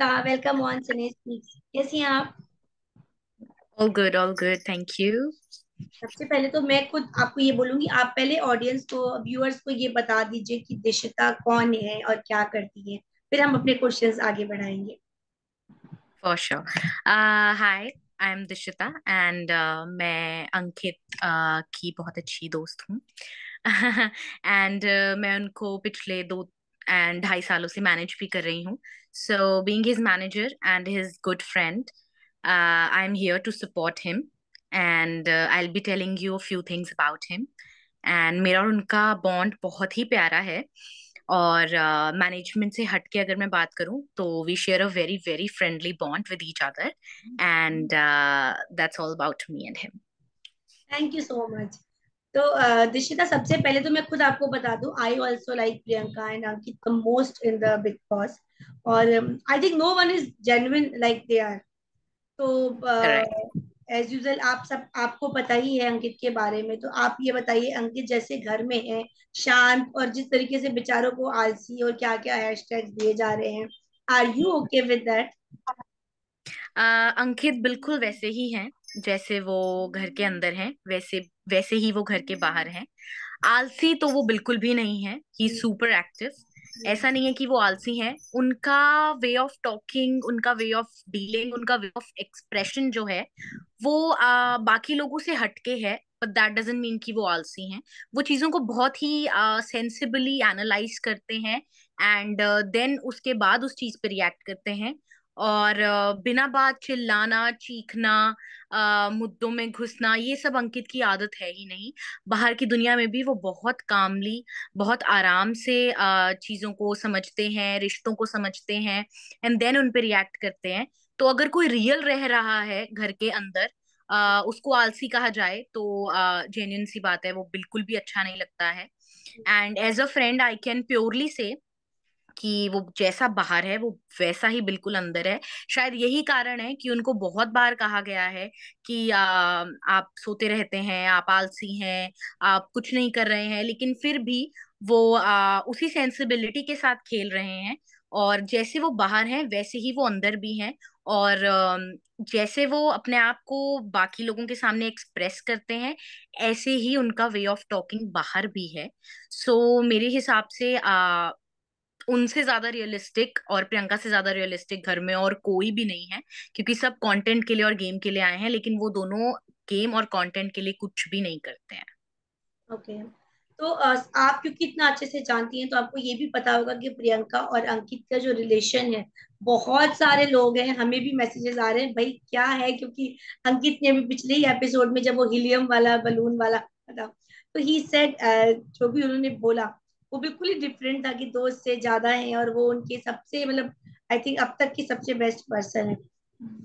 welcome on Speaks. कैसी हैं आप? All good, all good. Thank you. सबसे पहले तो मैं खुद आपको ये बोलूंगी आप पहले ऑडियंस को व्यूअर्स को ये बता दीजिए कि दिशिता कौन है और क्या करती है फिर हम अपने क्वेश्चंस आगे बढ़ाएंगे I am uh, Dishita and uh, मैं अंकित uh, की बहुत अच्छी दोस्त हूँ एंड uh, मैं उनको पिछले दो एंड ढाई सालों से मैनेज भी कर रही हूँ so being his manager and his good friend I am here to support him and I'll be telling you few things about him and मेरा और उनका बॉन्ड बहुत ही प्यारा है और मैनेजमेंट uh, से हट के अगर मैं बात करूँ तो we share a very very friendly bond with each other and that's all about me and him thank you so much तो दिशिता सबसे पहले तो मैं खुद आपको बता दूं I also like Priyanka and Ankit the most in the Bigg Boss और I think no one is genuine like they are तो एज यूजल आप सब आपको पता ही है अंकित के बारे में तो आप ये बताइए अंकित जैसे घर में है शांत और जिस तरीके से बेचारों को आलसी और क्या क्या हैशटैग दिए जा रहे हैं are you okay with that Ankit बिल्कुल वैसे ही हैं जैसे वो घर के हम्म। अंदर हैं वैसे वैसे ही वो घर के बाहर हम्म। हैं आलसी तो वो बिल्कुल भी नहीं है ही सुपर एक्टिव ऐसा हम्म। नहीं है कि वो आलसी हैं उनका वे ऑफ टॉकिंग उनका वे ऑफ डीलिंग उनका वे ऑफ एक्सप्रेशन जो है वो आ, बाकी लोगों से हटके है बट दैट डजेंट मीन कि वो आलसी हैं वो चीज़ों को बहुत ही सेंसिबली एनालाइज करते हैं एंड देन uh, उसके बाद उस चीज़ पर रिएक्ट करते हैं और uh, बिना बात चिल्लाना चीखना मुद्दों में घुसना ये सब अंकित की आदत है ही नहीं बाहर की दुनिया में भी वो बहुत कामली बहुत आराम से चीजों को समझते हैं रिश्तों को समझते हैं एंड देन उन पर रिएक्ट करते हैं तो अगर कोई रियल रह रहा है घर के अंदर आ, उसको आलसी कहा जाए तो जेन्यून सी बात है वो बिल्कुल भी अच्छा नहीं लगता है and as a friend I can purely say कि वो जैसा बाहर है वो वैसा ही बिल्कुल अंदर है शायद यही कारण है कि उनको बहुत बार कहा गया है कि आ, आप सोते रहते हैं आप आलसी हैं आप कुछ नहीं कर रहे हैं लेकिन फिर भी वो आ, उसी सेंसिबिलिटी के साथ खेल रहे हैं और जैसे वो बाहर हैं वैसे ही वो अंदर भी हैं और जैसे वो अपने आप को बाकी लोगों के सामने एक्सप्रेस करते हैं ऐसे ही उनका वे ऑफ टॉकिंग बाहर भी है सो so, मेरे हिसाब से आ, उनसे ज्यादा रियलिस्टिक और प्रियंका से ज्यादा रियलिस्टिक घर में और कोई भी नहीं है क्योंकि सब कंटेंट के लिए और गेम के लिए आए हैं लेकिन वो दोनों गेम और कंटेंट के लिए कुछ भी नहीं करते हैं ओके okay. तो आप क्योंकि इतना अच्छे से जानती हैं तो आपको ये भी पता होगा कि प्रियंका और अंकित का जो रिलेशन है बहुत सारे लोग हैं हमें भी मैसेजेस आ रहे हैं भाई क्या है क्योंकि अंकित ने अभी पिछले ही एपिसोड में जब वो हीलियम वाला बलून वाला था तो ही सेड जो भी उन्होंने बोला वो बिल्कुल ही डिफरेंट था कि दोस्त से ज्यादा है और वो उनके सबसे मतलब आई थिंक अब तक की सबसे बेस्ट पर्सन है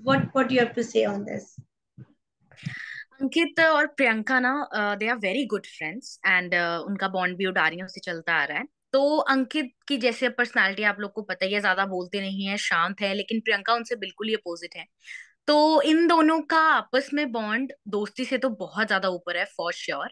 what what you to say on this Ankit और प्रियंका ना they are very good friends and उनका बॉन्ड भी उडारियों से चलता आ रहा है तो अंकित की जैसे पर्सनालिटी आप लोग को पता ही है ज्यादा बोलते नहीं है शांत है लेकिन प्रियंका उनसे बिल्कुल ही अपोजिट है तो इन दोनों का आपस में बॉन्ड दोस्ती से तो बहुत ज्यादा ऊपर है फॉर श्योर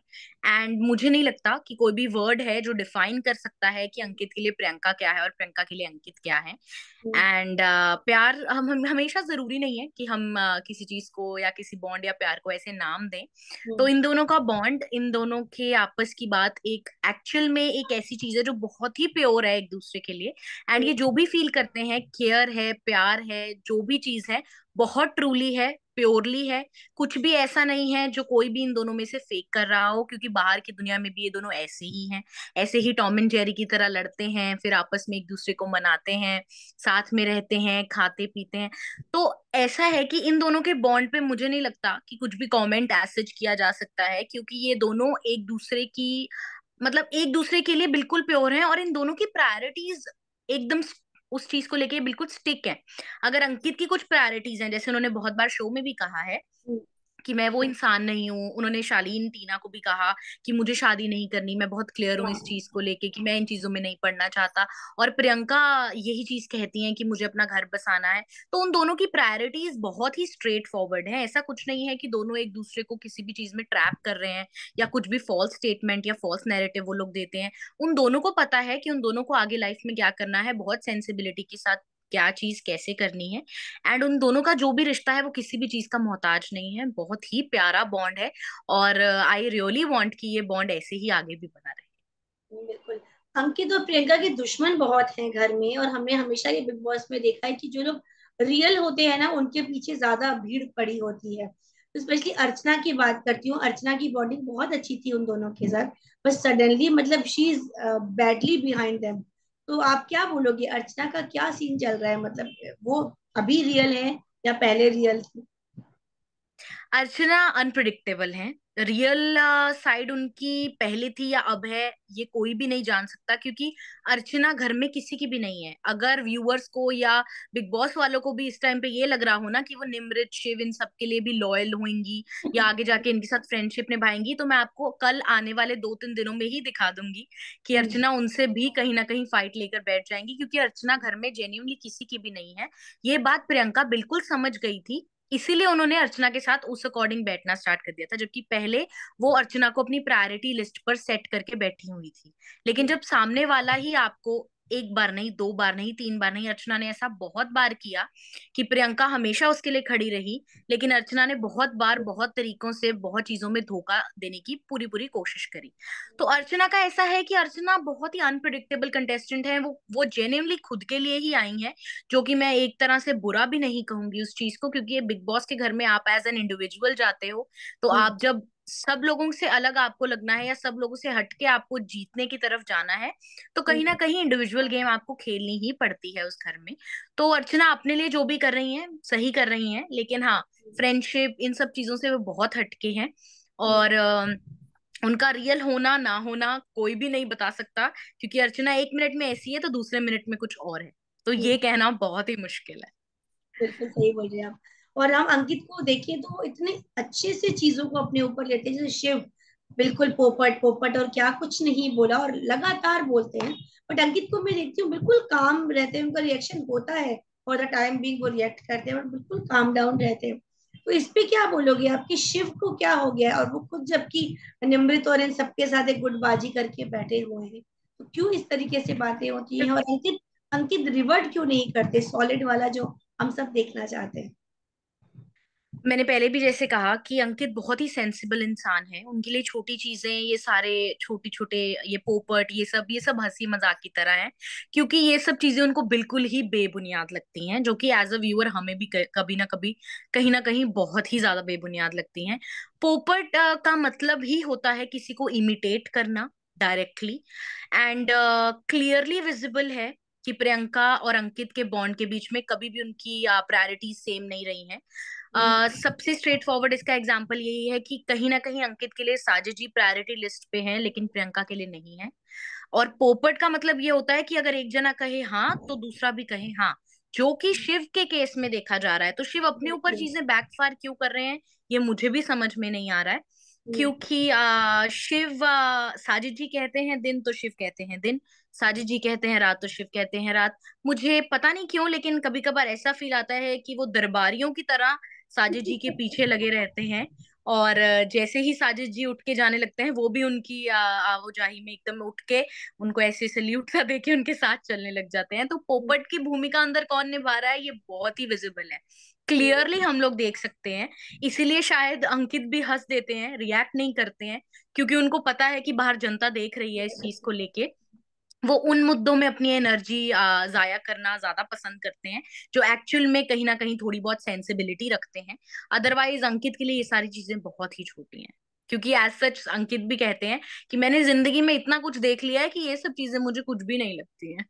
एंड मुझे नहीं लगता कि कोई भी वर्ड है जो डिफाइन कर सकता है कि अंकित के लिए प्रियंका क्या है और प्रियंका के लिए अंकित क्या है एंड हम्म। uh, प्यार हम, हम हमेशा जरूरी नहीं है कि हम uh, किसी चीज को या किसी बॉन्ड या प्यार को ऐसे नाम दें तो हम्म। इन दोनों का बॉन्ड इन दोनों के आपस की बात एक एक्चुअल में एक ऐसी चीज है जो बहुत ही प्योर है एक दूसरे के लिए एंड ये हम्म। जो भी फील करते हैं केयर है प्यार है जो भी चीज है बहुत ट्रूली है प्योरली है कुछ भी ऐसा नहीं है जो कोई भी इन दोनों में से फेक कर रहा हो क्योंकि बाहर की दुनिया में भी ये दोनों ऐसे ही हैं ऐसे ही टॉम एंड जेरी की तरह लड़ते हैं फिर आपस में एक दूसरे को मनाते हैं साथ में रहते हैं खाते पीते हैं तो ऐसा है कि इन दोनों के बॉन्ड पे मुझे नहीं लगता कि कुछ भी कॉमेंट एसेज किया जा सकता है क्योंकि ये दोनों एक दूसरे की मतलब एक दूसरे के लिए बिल्कुल प्योर हैं और इन दोनों की प्रायोरिटीज एकदम उस चीज को लेके बिल्कुल स्टिक है अगर अंकित की कुछ प्रायोरिटीज हैं जैसे उन्होंने बहुत बार शो में भी कहा है हम्म। कि मैं वो हाँ। इंसान नहीं हूँ उन्होंने शालीन टीना को भी कहा कि मुझे शादी नहीं करनी मैं बहुत क्लियर हूँ इस हाँ। चीज को लेके कि मैं इन चीजों में नहीं पढ़ना चाहता और प्रियंका यही चीज कहती हैं कि मुझे अपना घर बसाना है तो उन दोनों की प्रायोरिटीज बहुत ही स्ट्रेट फॉरवर्ड है ऐसा कुछ नहीं है कि दोनों एक दूसरे को किसी भी चीज में ट्रैप कर रहे हैं या कुछ भी फॉल्स स्टेटमेंट या फॉल्स नेरेटिव वो लोग देते हैं उन दोनों को पता है कि उन दोनों को आगे लाइफ में क्या करना है बहुत सेंसिबिलिटी के साथ क्या चीज कैसे करनी है एंड उन दोनों का जो भी रिश्ता है वो किसी भी चीज का मोहताज नहीं है बहुत ही प्यारा बॉन्ड है और आई रियली वॉन्ट की ये बॉन्ड ऐसे ही आगे भी बना रहे बिल्कुल अंकित और प्रियंका के दुश्मन बहुत हैं घर में और हमने हमेशा ये बिग बॉस में देखा है कि जो लोग रियल होते हैं ना उनके पीछे ज्यादा भीड़ पड़ी होती है तो स्पेशली अर्चना की बात करती हूँ अर्चना की बॉन्डिंग बहुत अच्छी थी उन दोनों के साथ बस सडनली मतलब she is badly behind them तो आप क्या बोलोगे अर्चना का क्या सीन चल रहा है मतलब वो अभी रियल है या पहले रियल थी अर्चना अनप्रडिक्टेबल है रियल साइड उनकी पहले थी या अब है ये कोई भी नहीं जान सकता क्योंकि अर्चना घर में किसी की भी नहीं है अगर व्यूअर्स को या बिग बॉस वालों को भी इस टाइम पे ये लग रहा हो ना कि वो निमृत शिव इन सबके लिए भी लॉयल होंगी या आगे जाके इनके साथ फ्रेंडशिप निभाएंगी तो मैं आपको कल आने वाले दो तीन दिनों में ही दिखा दूंगी कि हम्म। अर्चना उनसे भी कहीं ना कहीं फाइट लेकर बैठ जाएंगी क्योंकि अर्चना घर में जेन्यूनली किसी की भी नहीं है ये बात प्रियंका बिल्कुल समझ गई थी इसीलिए उन्होंने अर्चना के साथ उस अकॉर्डिंग बैठना स्टार्ट कर दिया था जबकि पहले वो अर्चना को अपनी प्रायोरिटी लिस्ट पर सेट करके बैठी हुई थी लेकिन जब सामने वाला ही आपको एक बार नहीं दो बार नहीं तीन बार नहीं अर्चना ने ऐसा बहुत बार किया कि प्रियंका हमेशा उसके लिए खड़ी रही लेकिन अर्चना ने बहुत बार बहुत तरीकों से बहुत चीजों में धोखा देने की पूरी पूरी कोशिश करी तो अर्चना का ऐसा है कि अर्चना बहुत ही अनप्रडिक्टेबल कंटेस्टेंट है वो वो जेन्यनली खुद के लिए ही आई है जो कि मैं एक तरह से बुरा भी नहीं कहूंगी उस चीज को क्योंकि ये बिग बॉस के घर में आप एज एन इंडिविजुअल जाते हो तो हम्म। आप जब सब लोगों से अलग आपको लगना है या सब लोगों से हटके आपको जीतने की तरफ जाना है तो कहीं ना कहीं इंडिविजुअल गेम आपको खेलनी ही पड़ती है उस घर में तो अर्चना अपने लिए जो भी कर रही है सही कर रही है लेकिन हाँ फ्रेंडशिप हम्म। इन सब चीजों से वो बहुत हटके हैं हम्म। और उनका रियल होना ना होना कोई भी नहीं बता सकता क्योंकि अर्चना एक मिनट में ऐसी है तो दूसरे मिनट में कुछ और है तो ये हम्म। कहना बहुत ही मुश्किल है बिल्कुल सही बोल रहे हैं आप और हम अंकित को देखिए तो वो इतने अच्छे से चीजों को अपने ऊपर लेते हैं जैसे शिव बिल्कुल पोपट पोपट और क्या कुछ नहीं बोला और लगातार बोलते हैं बट अंकित को मैं देखती हूँ बिल्कुल काम रहते हैं उनका रिएक्शन होता है फॉर द टाइम बींग वो रिएक्ट करते हैं और बिल्कुल काम डाउन रहते हैं तो इस पे क्या बोलोगे आपके शिव को क्या हो गया और वो खुद जबकि निमृत और इन सबके साथ एक गुटबाजी करके बैठे हुए हैं तो क्यों इस तरीके से बातें होती हैं और अंकित अंकित रिवर्ट क्यों नहीं करते सॉलिड वाला जो हम सब देखना चाहते हैं मैंने पहले भी जैसे कहा कि अंकित बहुत ही सेंसिबल इंसान है उनके लिए छोटी चीजें ये सारे छोटे छोटे ये पोपट ये सब ये सब हंसी मजाक की तरह है क्योंकि ये सब चीजें उनको बिल्कुल ही बेबुनियाद लगती हैं जो कि एज अ व्यूअर हमें भी कभी ना कभी कहीं ना कहीं बहुत ही ज्यादा बेबुनियाद लगती हैं पोपट का मतलब ही होता है किसी को इमिटेट करना डायरेक्टली एंड क्लियरली विजिबल है कि प्रियंका और अंकित के बॉन्ड के बीच में कभी भी उनकी प्रायोरिटी सेम नहीं रही है हम्म। सबसे स्ट्रेट फॉरवर्ड इसका एग्जाम्पल यही है कि कहीं ना कहीं अंकित के लिए साजिद जी प्रायोरिटी लिस्ट पे हैं लेकिन प्रियंका के लिए नहीं है और पोपट का मतलब ये होता है कि अगर एक जना कहे हाँ तो दूसरा भी कहे हाँ जो कि शिव के केस में देखा जा रहा है तो शिव अपने ऊपर चीजें बैकफायर क्यों कर रहे हैं ये मुझे भी समझ में नहीं आ रहा है हम्म। क्योंकि आ, शिव साजिद जी कहते हैं दिन तो शिव कहते हैं दिन साजिद जी कहते हैं रात तो शिव कहते हैं रात मुझे पता नहीं क्यों लेकिन कभी कभार ऐसा फील आता है कि वो दरबारियों की तरह साजिद जी के पीछे लगे रहते हैं और जैसे ही साजिद जी उठ के जाने लगते हैं वो भी उनकी आवाजाही में एकदम उठ के उनको ऐसे सल्यूट कर देके उनके साथ चलने लग जाते हैं तो पोपट की भूमिका अंदर कौन निभा रहा है ये बहुत ही विजिबल है क्लियरली हम लोग देख सकते हैं इसीलिए शायद अंकित भी हंस देते हैं रिएक्ट नहीं करते हैं क्योंकि उनको पता है कि बाहर जनता देख रही है इस चीज को लेके वो उन मुद्दों में अपनी एनर्जी जाया करना ज्यादा पसंद करते हैं जो एक्चुअल में कहीं ना कहीं थोड़ी बहुत सेंसिबिलिटी रखते हैं अदरवाइज अंकित के लिए ये सारी चीजें बहुत ही छोटी हैं क्योंकि एज सच अंकित भी कहते हैं कि मैंने जिंदगी में इतना कुछ देख लिया है कि ये सब चीजें मुझे कुछ भी नहीं लगती हैं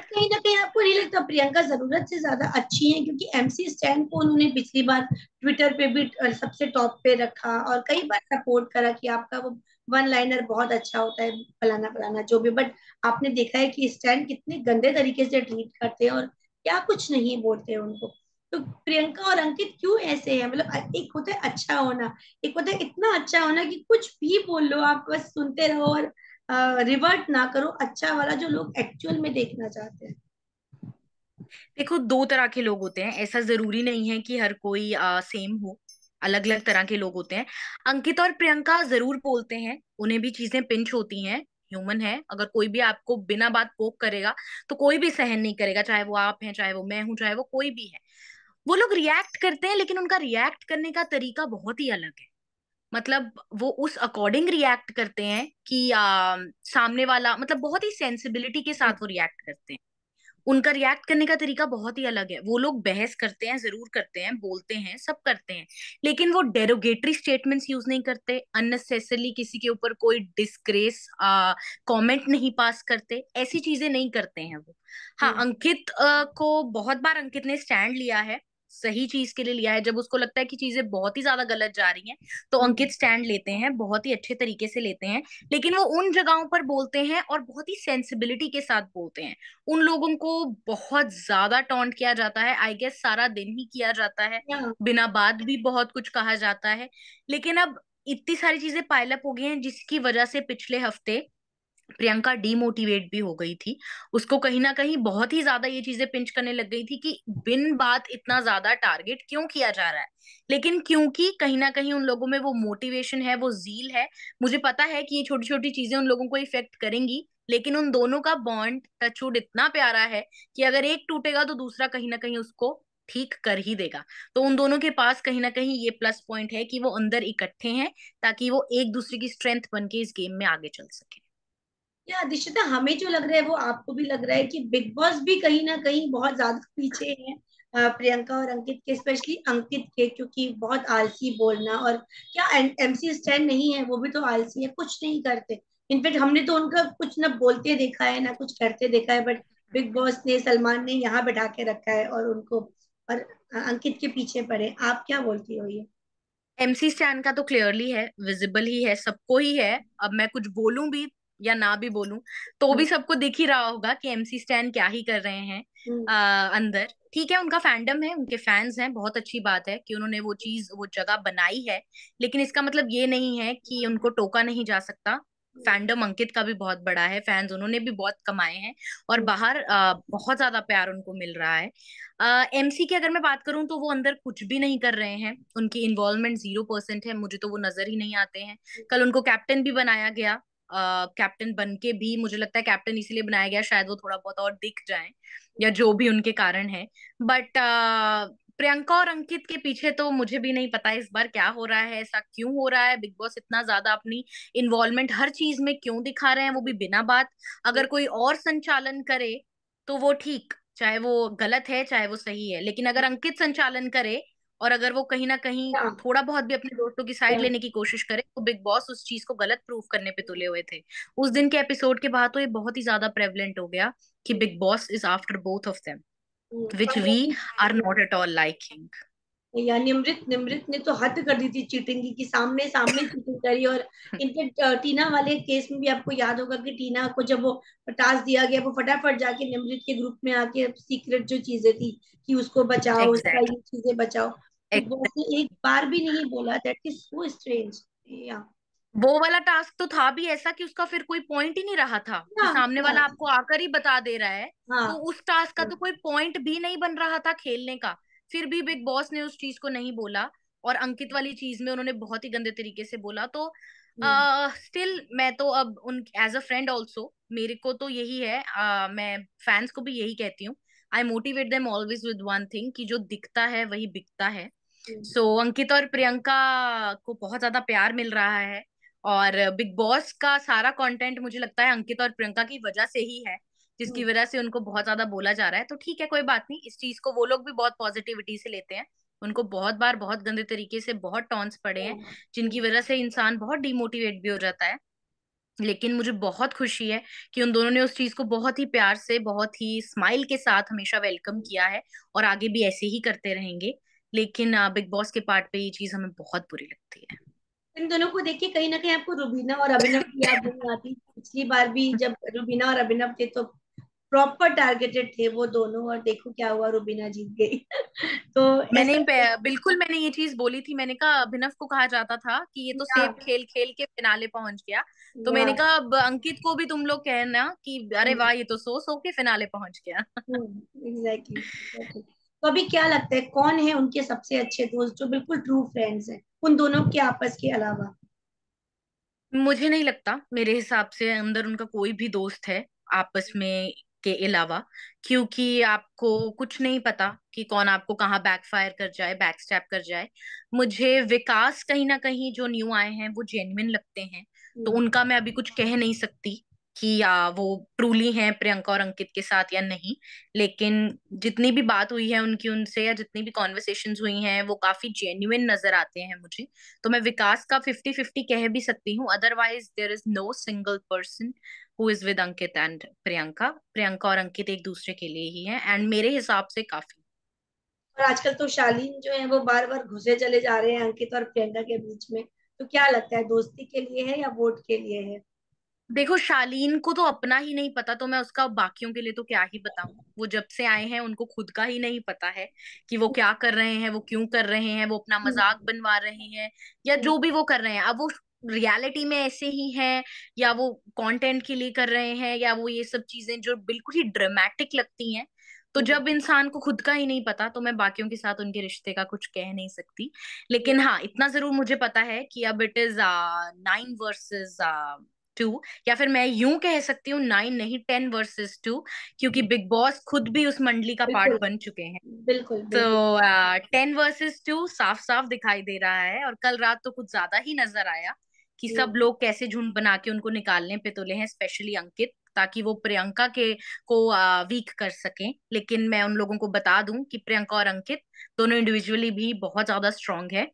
कहीं ना कहीं आपको नहीं लगता प्रियंका जरूरत से ज्यादा अच्छी है क्योंकि एमसी स्टैंड को उन्होंने पिछली बार ट्विटर पे भी सबसे टॉप पे रखा और कई बार सपोर्ट करा कि आपका वो वन लाइनर बहुत अच्छा होता है फलाना फलाना जो भी बट आपने देखा है कि स्टैंड कितने गंदे तरीके से ट्रीट करते हैं और क्या कुछ नहीं बोलते हैं उनको तो प्रियंका और अंकित क्यों ऐसे हैं मतलब एक होता है अच्छा होना एक होता है इतना अच्छा होना कि कुछ भी बोल लो आप बस सुनते रहो और रिवर्ट ना करो अच्छा वाला जो लोग एक्चुअल में देखना चाहते हैं देखो दो तरह के लोग होते हैं ऐसा जरूरी नहीं है कि हर कोई आ, सेम हो अलग अलग तरह के लोग होते हैं अंकित और प्रियंका जरूर बोलते हैं उन्हें भी चीजें पिंच होती हैं ह्यूमन है अगर कोई भी आपको बिना बात पोक करेगा तो कोई भी सहन नहीं करेगा चाहे वो आप हैं चाहे वो मैं हूँ चाहे वो कोई भी है वो लोग रिएक्ट करते हैं लेकिन उनका रिएक्ट करने का तरीका बहुत ही अलग है मतलब वो उस अकॉर्डिंग रिएक्ट करते हैं कि आ, सामने वाला मतलब बहुत ही सेंसिबिलिटी के साथ वो रिएक्ट करते हैं उनका रिएक्ट करने का तरीका बहुत ही अलग है वो लोग बहस करते हैं जरूर करते हैं बोलते हैं सब करते हैं लेकिन वो डेरोगेटरी स्टेटमेंट्स यूज नहीं करते अननेसेसरली किसी के ऊपर कोई डिस्क्रेस कमेंट नहीं पास करते ऐसी चीजें नहीं करते हैं वो हाँ हम्म। अंकित आ, को बहुत बार अंकित ने स्टैंड लिया है सही चीज के लिए लिया है जब उसको लगता है कि चीजें बहुत ही ज्यादा गलत जा रही हैं तो अंकित स्टैंड लेते हैं बहुत ही अच्छे तरीके से लेते हैं लेकिन वो उन जगहों पर बोलते हैं और बहुत ही सेंसिबिलिटी के साथ बोलते हैं उन लोगों को बहुत ज्यादा टॉन्ट किया जाता है आई गेस सारा दिन ही किया जाता है बिना बात भी बहुत कुछ कहा जाता है लेकिन अब इतनी सारी चीजें पायलप हो गई हैं जिसकी वजह से पिछले हफ्ते प्रियंका डीमोटिवेट भी हो गई थी उसको कहीं ना कहीं बहुत ही ज्यादा ये चीजें पिंच करने लग गई थी कि बिन बात इतना ज्यादा टारगेट क्यों किया जा रहा है लेकिन क्योंकि कहीं ना कहीं उन लोगों में वो मोटिवेशन है वो जील है मुझे पता है कि ये छोटी छोटी चीजें उन लोगों को इफेक्ट करेंगी लेकिन उन दोनों का बॉन्ड टचवुड इतना प्यारा है कि अगर एक टूटेगा तो दूसरा कहीं ना कहीं उसको ठीक कर ही देगा तो उन दोनों के पास कहीं ना कहीं ये प्लस पॉइंट है कि वो अंदर इकट्ठे हैं ताकि वो एक दूसरे की स्ट्रेंथ बन के इस गेम में आगे चल सके या दिशिता हमें जो लग रहा है वो आपको भी लग रहा है कि बिग बॉस भी कहीं ना कहीं बहुत ज्यादा पीछे है प्रियंका और अंकित के स्पेशली अंकित के क्योंकि बहुत आलसी बोलना और क्या एमसी स्टैंड नहीं है वो भी तो आलसी है कुछ नहीं करते इनफेक्ट हमने तो उनका कुछ ना बोलते देखा है ना कुछ करते देखा है बट बिग बॉस ने सलमान ने यहाँ बैठा के रखा है और उनको और अंकित के पीछे पड़े आप क्या बोलती हो ये एमसी स्टैंड का तो क्लियरली है विजिबल ही है सबको ही है अब मैं कुछ बोलूं भी या ना भी बोलूं तो भी हम्म। सबको दिख ही रहा होगा कि एमसी स्टैन क्या ही कर रहे हैं आ, हम्म। अंदर ठीक है उनका फैंडम है उनके फैंस हैं बहुत अच्छी बात है कि उन्होंने वो चीज वो जगह बनाई है लेकिन इसका मतलब ये नहीं है कि उनको टोका नहीं जा सकता फैंडम हम्म। अंकित का भी बहुत बड़ा है फैंस उन्होंने भी बहुत कमाए हैं और बाहर आ, बहुत ज्यादा प्यार उनको मिल रहा है एमसी की अगर मैं बात करूं तो वो अंदर कुछ भी नहीं कर रहे हैं उनकी इन्वॉल्वमेंट जीरो परसेंट है मुझे तो वो नजर ही नहीं आते हैं कल उनको कैप्टन भी बनाया गया कैप्टन बन के भी मुझे लगता है कैप्टन इसीलिए बनाया गया शायद वो थोड़ा बहुत और दिख जाए या जो भी उनके कारण है बट प्रियंका और अंकित के पीछे तो मुझे भी नहीं पता इस बार क्या हो रहा है ऐसा क्यों हो रहा है बिग बॉस इतना ज्यादा अपनी इन्वॉल्वमेंट हर चीज में क्यों दिखा रहे हैं वो भी बिना बात अगर हम्म। कोई और संचालन करे तो वो ठीक चाहे वो गलत है चाहे वो सही है लेकिन अगर अंकित संचालन करे और अगर वो कहीं ना कहीं हाँ। थोड़ा बहुत भी अपने दोस्तों की साइड लेने की कोशिश करे तो बिग बॉस उस चीज को गलत प्रूफ करने पे तुले हुए थे उस दिन के एपिसोड के बाद तो ये बहुत ही ज्यादा प्रेवलेंट हो गया कि Bigg Boss is after both of them which we are not at all liking या निमृत निमृत ने तो हद कर दी थी चीटिंग की कि सामने सामने चीटिंग करी और इनके टीना वाले केस में भी आपको याद होगा कि टीना को जब वो टास्क दिया गया वो फटाफट जाके निमृत के ग्रुप में आके सीक्रेट जो चीजें थी कि उसको बचाओ उसका ये चीजें बचाओ तो exactly. एक बार भी नहीं बोला दैट इज सो स्ट्रेंज या वो वाला टास्क तो था भी ऐसा कि उसका फिर कोई पॉइंट ही नहीं रहा था कि सामने वाला आपको आकर ही बता दे रहा है हाँ, तो उस टास्क का तो कोई पॉइंट भी नहीं बन रहा था खेलने का फिर भी बिग बॉस ने उस चीज को नहीं बोला और अंकित वाली चीज में उन्होंने बहुत ही गंदे तरीके से बोला तो स्टिल हम्म। uh, मैं तो अब उन एज अ फ्रेंड ऑल्सो मेरे को तो यही है uh, मैं फैंस को भी यही कहती हूँ I motivate them always with one thing कि जो दिखता है वही बिकता है सो हम्म। so, अंकित और प्रियंका को बहुत ज्यादा प्यार मिल रहा है और बिग बॉस का सारा कंटेंट मुझे लगता है अंकित और प्रियंका की वजह से ही है जिसकी हम्म। वजह से उनको बहुत ज्यादा बोला जा रहा है तो ठीक है कोई बात नहीं इस चीज को वो लोग भी बहुत पॉजिटिविटी से लेते हैं उनको बहुत बार बहुत गंदे तरीके से बहुत टॉन्स पड़े हैं हम्म। जिनकी वजह से इंसान बहुत डिमोटिवेट भी हो जाता है लेकिन मुझे बहुत खुशी है कि उन दोनों ने उस चीज को बहुत ही प्यार से बहुत ही स्माइल के साथ हमेशा वेलकम किया है और आगे भी ऐसे ही करते रहेंगे लेकिन बिग बॉस के पार्ट पे ये चीज हमें बहुत बुरी लगती है इन दोनों को देखिए कहीं ना कहीं आपको रुबीना और अभिनव की याद नहीं आती पिछली बार भी जब रुबीना और अभिनव थे तो प्रॉपर टारगेटेड थे वो दोनों और देखो क्या हुआ रुबीना जीत गई तो मैंने बिल्कुल मैंने ये चीज बोली थी मैंने कहा अभिनव को कहा जाता था कि ये तो सेफ खेल खेल के फिनाले पहुंच गया तो मैंने कहा अब अंकित को भी तुम लोग कहना कि अरे mm. वाह ये तो सो सो के फिनाले पहुंच गया एग्जैक्टली mm, exactly. तो अभी क्या लगता है कौन है उनके सबसे अच्छे दोस्त जो बिल्कुल ट्रू फ्रेंड्स हैं उन दोनों के आपस के अलावा मुझे नहीं लगता मेरे हिसाब से अंदर उनका कोई भी दोस्त है आपस में के अलावा क्योंकि आपको कुछ नहीं पता कि कौन आपको कहाँ बैकफायर कर जाए बैक स्टैप कर जाए मुझे विकास कहीं ना कहीं जो न्यू आए हैं वो जेन्यन लगते हैं तो हम्म। उनका मैं अभी कुछ कह नहीं सकती कि या वो ट्रूली हैं प्रियंका और अंकित के साथ या नहीं लेकिन जितनी भी बात हुई है उनकी उनसे या जितनी भी कॉन्वर्सेशन हुई हैं वो काफी जेन्यून नजर आते हैं मुझे तो मैं विकास का फिफ्टी फिफ्टी कह भी सकती हूँ otherwise there is no single person who is with Ankit and Priyanka Priyanka और अंकित एक दूसरे के लिए ही है एंड मेरे हिसाब से काफी और आजकल तो शालीन जो है वो बार बार घुसे चले जा रहे हैं अंकित और प्रियंका के बीच में तो क्या लगता है दोस्ती के लिए है या वोट के लिए है देखो शालीन को तो अपना ही नहीं पता तो मैं उसका बाकियों के लिए तो क्या ही बताऊं वो जब से आए हैं उनको खुद का ही नहीं पता है कि वो क्या कर रहे हैं वो क्यों कर रहे हैं वो अपना हम्म। मजाक बनवा रहे हैं या हम्म। जो भी वो कर रहे हैं अब वो रियलिटी में ऐसे ही हैं या वो कंटेंट के लिए कर रहे हैं या वो ये सब चीजें जो बिल्कुल ही ड्रामेटिक लगती हैं तो हम्म। जब इंसान को खुद का ही नहीं पता तो मैं बाकियों के साथ उनके रिश्ते का कुछ कह नहीं सकती लेकिन हाँ इतना जरूर मुझे पता है कि अब it is nine versus two या फिर मैं यूं कह सकती हूँ नाइन नहीं टेन वर्सेस टू क्योंकि बिग बॉस खुद भी उस मंडली का पार्ट बन चुके हैं बिल्कुल तो टेन वर्सेस टू साफ साफ दिखाई दे रहा है और कल रात तो कुछ ज्यादा ही नजर आया कि हम्म। सब लोग कैसे झुंड बना के उनको निकालने पे तुले हैं स्पेशली अंकित ताकि वो प्रियंका के को वीक कर सके लेकिन मैं उन लोगों को बता दूं कि प्रियंका और अंकित दोनों इंडिविजुअली भी बहुत ज्यादा स्ट्रांग है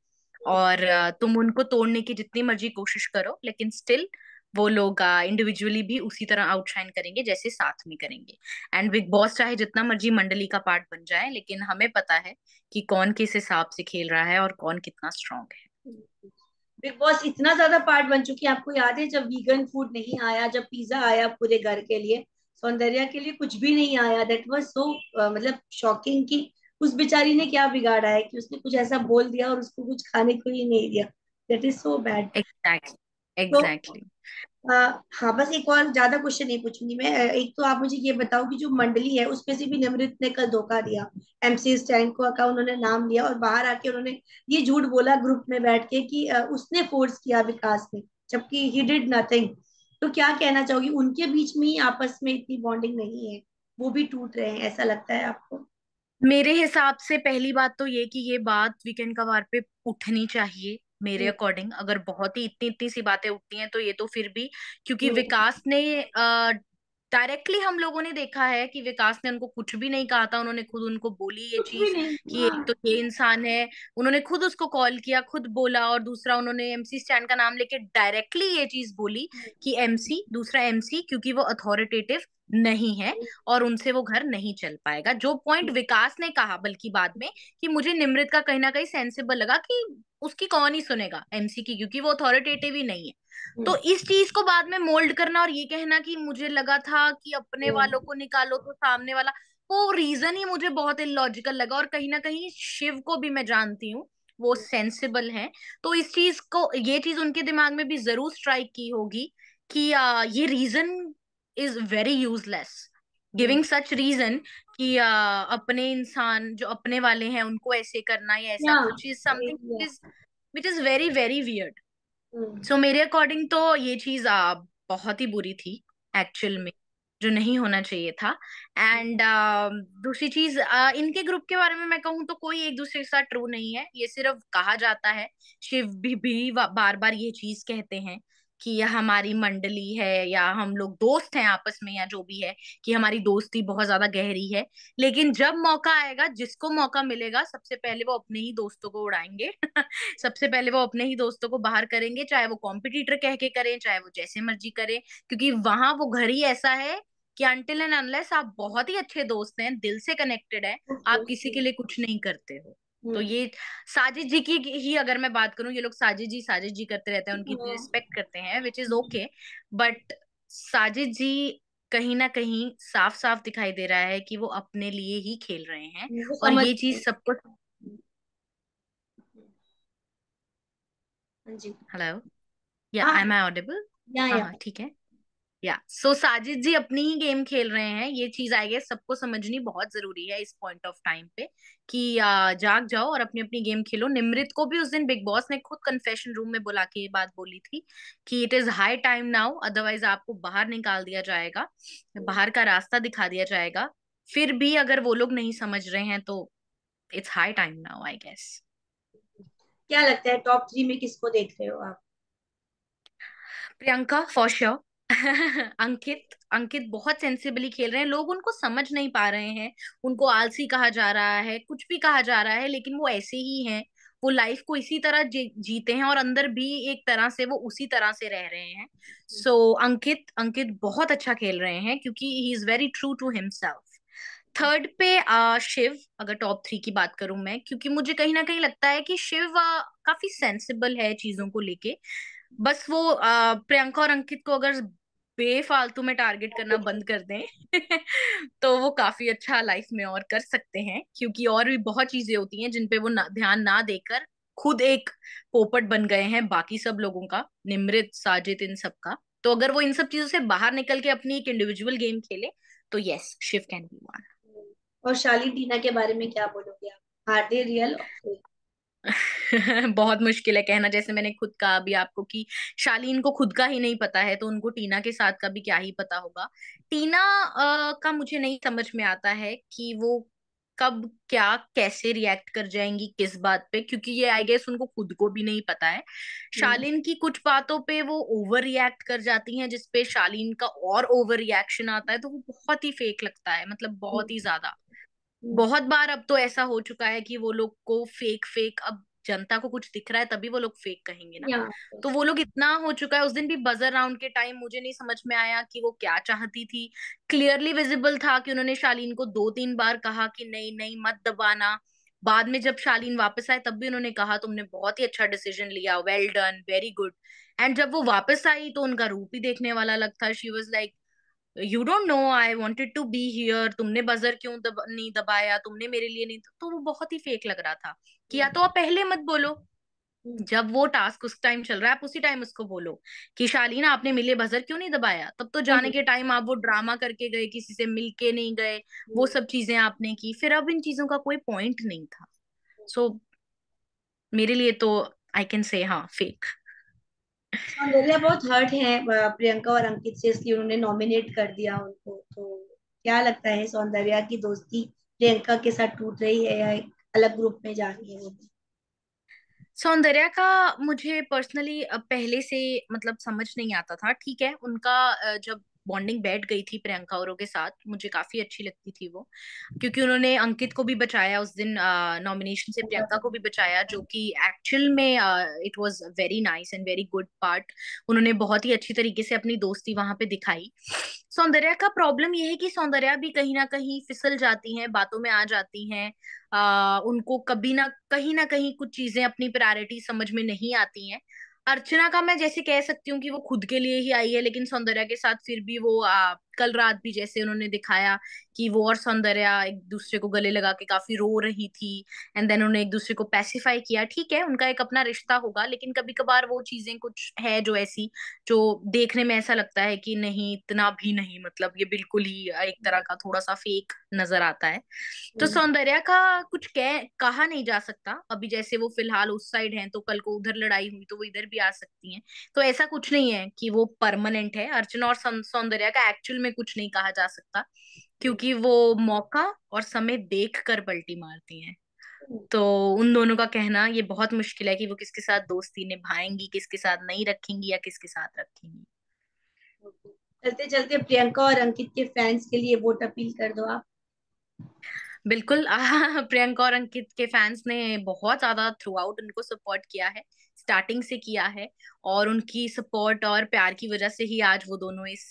और तुम उनको तोड़ने की जितनी मर्जी कोशिश करो लेकिन स्टिल वो लोग इंडिविजुअली भी उसी तरह आउटशाइन करेंगे जैसे साथ में करेंगे एंड बिग बॉस चाहे जितना मर्जी मंडली का पार्ट बन जाए लेकिन हमें पता है कि कौन किस हिसाब से खेल रहा है और कौन कितना स्ट्रांग है बिग बॉस इतना ज्यादा पार्ट बन चुकी है आपको याद है जब वीगन फूड नहीं आया जब पिज्जा आया पूरे घर के लिए सौंदर्या के लिए कुछ भी नहीं आया दैट वॉज सो मतलब शॉकिंग की उस बेचारी ने क्या बिगाड़ा है कि उसने कुछ ऐसा बोल दिया और उसको कुछ खाने को ही नहीं दिया that is so bad exactly exactly हाँ बस एक और ज्यादा क्वेश्चन नहीं पूछूंगी मैं एक तो आप मुझे ये बताओ कि जो मंडली है उसमें से भी निमृत ने कल धोखा दिया एमसी स्टैंड को का उन्होंने नाम लिया और बाहर आके उन्होंने ये झूठ बोला ग्रुप में बैठ के कि उसने फोर्स किया विकास ने जबकि ही डिड नथिंग तो क्या कहना चाहोगी उनके बीच में ही आपस में इतनी बॉन्डिंग नहीं है वो भी टूट रहे हैं ऐसा लगता है आपको मेरे हिसाब से पहली बात तो ये कि ये बात वीकेंड कवार पे उठनी चाहिए मेरे अकॉर्डिंग हम्म। अगर बहुत ही इतनी इतनी सी बातें उठती हैं तो ये तो फिर भी क्योंकि हम्म। विकास ने डायरेक्टली हम लोगों ने देखा है कि विकास ने उनको कुछ भी नहीं कहा था उन्होंने खुद उनको बोली ये चीज कि एक तो ये इंसान है उन्होंने खुद उसको कॉल किया खुद बोला और दूसरा उन्होंने एमसी स्टैंड का नाम लेके डायरेक्टली ये चीज बोली हम्म। कि एमसी दूसरा एमसी क्योंकि वो अथॉरिटेटिव नहीं है और उनसे वो घर नहीं चल पाएगा जो पॉइंट विकास ने कहा बल्कि बाद में कि मुझे निमृत का कहीं ना कहीं सेंसिबल लगा कि उसकी कौन ही सुनेगा एमसी की क्योंकि वो अथॉरिटेटिव ही नहीं है तो इस चीज को बाद में मोल्ड करना और ये कहना कि मुझे लगा था कि अपने वालों को निकालो तो सामने वाला वो रीजन ही मुझे बहुत इलॉजिकल लगा और कहीं ना कहीं शिव को भी मैं जानती हूँ वो सेंसिबल हैं तो इस चीज को ये चीज उनके दिमाग में भी जरूर स्ट्राइक की होगी कि आ, ये reason is very useless giving such reason कि uh, अपने इंसान जो अपने वाले हैं उनको ऐसे करना या ऐसा कुछ is something is which is very very weird so मेरे अकॉर्डिंग तो ये चीज uh, बहुत ही बुरी थी एक्चुअल में जो नहीं होना चाहिए था एंड uh, दूसरी चीज uh, इनके ग्रुप के बारे में मैं कहूँ तो कोई एक दूसरे के साथ ट्रू नहीं है ये सिर्फ कहा जाता है शिव भी, भी बार बार ये चीज कहते हैं कि यह हमारी मंडली है या हम लोग दोस्त हैं आपस में या जो भी है कि हमारी दोस्ती बहुत ज्यादा गहरी है लेकिन जब मौका आएगा जिसको मौका मिलेगा सबसे पहले वो अपने ही दोस्तों को उड़ाएंगे सबसे पहले वो अपने ही दोस्तों को बाहर करेंगे चाहे वो कॉम्पिटिटर कह के करें चाहे वो जैसे मर्जी करें क्योंकि वहां वो घर ही ऐसा है कि अनटिल एंड अनलेस आप बहुत ही अच्छे दोस्त हैं दिल से कनेक्टेड है आप किसी के लिए कुछ नहीं करते हो तो हम्म। ये साजिद जी की ही अगर मैं बात करूं ये लोग साजिद जी साजिद जी करते रहते हैं उनकी इतनी हाँ। रिस्पेक्ट करते हैं which is okay but Sajid ji कहीं ना कहीं साफ साफ दिखाई दे रहा है कि वो अपने लिए ही खेल रहे हैं और ये चीज सबको हेलो या आई एम आई ऑडिबल ठीक है या सो साजिद जी अपनी ही गेम खेल रहे हैं ये चीज आई गेस सबको समझनी बहुत जरूरी है इस पॉइंट ऑफ टाइम पे कि जाग जाओ और अपनी अपनी गेम खेलो निमृत को भी उस दिन बिग बॉस ने खुद कन्फेशन रूम में बुला के ये बात बोली थी कि it is high time now otherwise आपको बाहर निकाल दिया जाएगा बाहर का रास्ता दिखा दिया जाएगा फिर भी अगर वो लोग नहीं समझ रहे हैं तो it's high time now I guess क्या लगता है टॉप थ्री में किसको देख रहे हो आप प्रियंका फॉर श्योर अंकित अंकित बहुत सेंसिबली खेल रहे हैं लोग उनको समझ नहीं पा रहे हैं उनको आलसी कहा जा रहा है कुछ भी कहा जा रहा है लेकिन वो ऐसे ही हैं वो लाइफ को इसी तरह जीते हैं और अंदर भी एक तरह से वो उसी तरह से रह रहे हैं सो हम्म। so, अंकित अंकित बहुत अच्छा खेल रहे हैं क्योंकि he is very true to himself third पे आ, शिव अगर टॉप थ्री की बात करूं मैं क्योंकि मुझे कहीं ना कहीं लगता है कि शिव आ, काफी सेंसिबल है चीजों को लेके बस वो आ, प्रियंका और अंकित को अगर बेफालतू में टारगेट करना बंद कर दें तो वो काफी अच्छा लाइफ में और कर सकते हैं क्योंकि और भी बहुत चीजें होती हैं जिनपे वो ना, ध्यान ना देकर खुद एक पोपट बन गए हैं बाकी सब लोगों का निमृत साजिद इन सब का तो अगर वो इन सब चीजों से बाहर निकल के अपनी एक इंडिविजुअल गेम खेले तो yes Shiv can be one और शाली डीना के बारे में क्या बोलोगे आप हार्डी रियल बहुत मुश्किल है कहना जैसे मैंने खुद कहा अभी आपको कि शालीन को खुद का ही नहीं पता है तो उनको टीना के साथ का भी क्या ही पता होगा टीना आ, का मुझे नहीं समझ में आता है कि वो कब क्या कैसे रिएक्ट कर जाएंगी किस बात पे क्योंकि ये आई गेस उनको खुद को भी नहीं पता है हम्म। शालीन की कुछ बातों पे वो ओवर रिएक्ट कर जाती हैं जिसपे शालीन का और ओवर रिएक्शन आता है तो वो बहुत ही फेक लगता है मतलब बहुत हम्म। ही ज्यादा बहुत बार अब तो ऐसा हो चुका है कि वो लोग को फेक फेक अब जनता को कुछ दिख रहा है तभी वो लोग फेक कहेंगे ना तो वो लोग इतना हो चुका है उस दिन भी बजर राउंड के टाइम मुझे नहीं समझ में आया कि वो क्या चाहती थी क्लियरली विजिबल था कि उन्होंने शालीन को दो तीन बार कहा कि नहीं नहीं मत दबाना बाद में जब शालीन वापस आए तब भी उन्होंने कहा तुमने बहुत ही अच्छा डिसीजन लिया well done very good and जब वो वापस आई तो उनका रूप ही देखने वाला लगता she was like you don't know I wanted to be here तुमने बजर क्यों दब, नहीं दबाया तुमने मेरे लिए नहीं तो वो बहुत ही फेक लग रहा था कि या तो आप पहले मत बोलो जब वो टास्क उस टाइम चल रहा है आप उसी टाइम उसको बोलो कि शालीन आपने मिले बजर क्यों नहीं दबाया तब तो जाने हम्म। के टाइम आप वो ड्रामा करके गए किसी से मिलके नहीं गए वो हम्म। सब चीजें आपने की फिर अब इन चीजों का कोई पॉइंट नहीं था सो so, मेरे लिए तो आई कैन से हाँ फेक सौंदर्या बहुत हर्ट है प्रियंका और अंकित से इसलिए उन्होंने नॉमिनेट कर दिया उनको तो क्या लगता है सौंदर्या की दोस्ती प्रियंका के साथ टूट रही है या अलग ग्रुप में जा रही है वो सौंदर्या का मुझे पर्सनली पहले से मतलब समझ नहीं आता था ठीक है उनका जब बॉन्डिंग बैठ गई थी प्रियंका और के साथ मुझे काफी अच्छी लगती थी वो क्योंकि उन्होंने अंकित को भी बचाया उस दिन नॉमिनेशन से प्रियंका को भी बचाया जो कि एक्चुअल में it was very nice and very good part उन्होंने बहुत ही अच्छी तरीके से अपनी दोस्ती वहां पे दिखाई सौंदर्या का प्रॉब्लम यह है कि सौंदर्या भी कहीं ना कहीं फिसल जाती हैं बातों में आ जाती हैं आ, उनको कभी ना कहीं ना कहीं कुछ चीजें अपनी प्रायोरिटी समझ में नहीं आती हैं अर्चना का मैं जैसे कह सकती हूँ कि वो खुद के लिए ही आई है लेकिन सौंदर्या के साथ फिर भी वो आ, कल रात भी जैसे उन्होंने दिखाया कि वो और सौंदर्या एक दूसरे को गले लगा के काफी रो रही थी एंड देन उन्होंने एक दूसरे को पैसिफाई किया ठीक है उनका एक अपना रिश्ता होगा लेकिन कभी कभार वो चीजें कुछ है जो ऐसी जो देखने में ऐसा लगता है कि नहीं इतना भी नहीं मतलब ये बिल्कुल ही एक तरह का थोड़ा सा फेक नजर आता है तो हम्म। सौंदर्या का कुछ कह कहा नहीं जा सकता अभी जैसे वो फिलहाल उस साइड है तो कल को उधर लड़ाई हुई तो वो इधर भी आ सकती है तो ऐसा कुछ नहीं है कि वो परमानेंट है अर्चना और सौंदर्या का एक्चुअल में कुछ नहीं कहा जा सकता क्योंकि वो मौका और समय देख कर पलटी मारती हैं हम्म। तो उन दोनों का कहना ये बहुत मुश्किल है कि वो किसके साथ दोस्ती निभाएंगी किसके साथ नहीं रखेंगी या किसके साथ रखेंगी चलते चलते प्रियंका और अंकित के फैंस के लिए वोट अपील कर दो आप बिल्कुल प्रियंका और अंकित के फैंस ने बहुत ज्यादा थ्रू आउट उनको सपोर्ट किया है स्टार्टिंग से किया है और उनकी सपोर्ट और प्यार की वजह से ही आज वो दोनों इस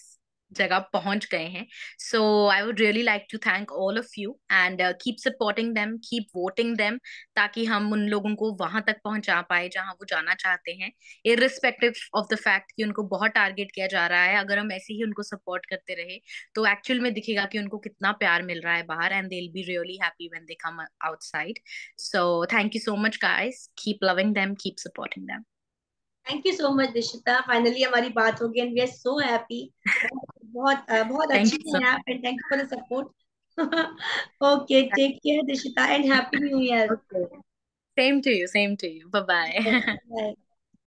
जगह पहुंच गए हैं so I would really like to thank all of you and keep supporting them keep voting them ताकि हम उन लोगों को वहां तक पहुंचा पाए जहां वो जाना चाहते हैं इरिस्पेक्टिव ऑफ द फैक्ट कि उनको बहुत टारगेट किया जा रहा है अगर हम ऐसे ही उनको सपोर्ट करते रहे तो एक्चुअल में दिखेगा कि उनको कितना प्यार मिल रहा है बाहर and they be really happy when they come outside so thank you so much guys keep loving them keep supporting them thank you so much Dishita finally हमारी बात हो गई and we are so happy बहुत बहुत अच्छी हैं आप and thank you for the support okay take care Dishita and happy new year same to you same to you bye bye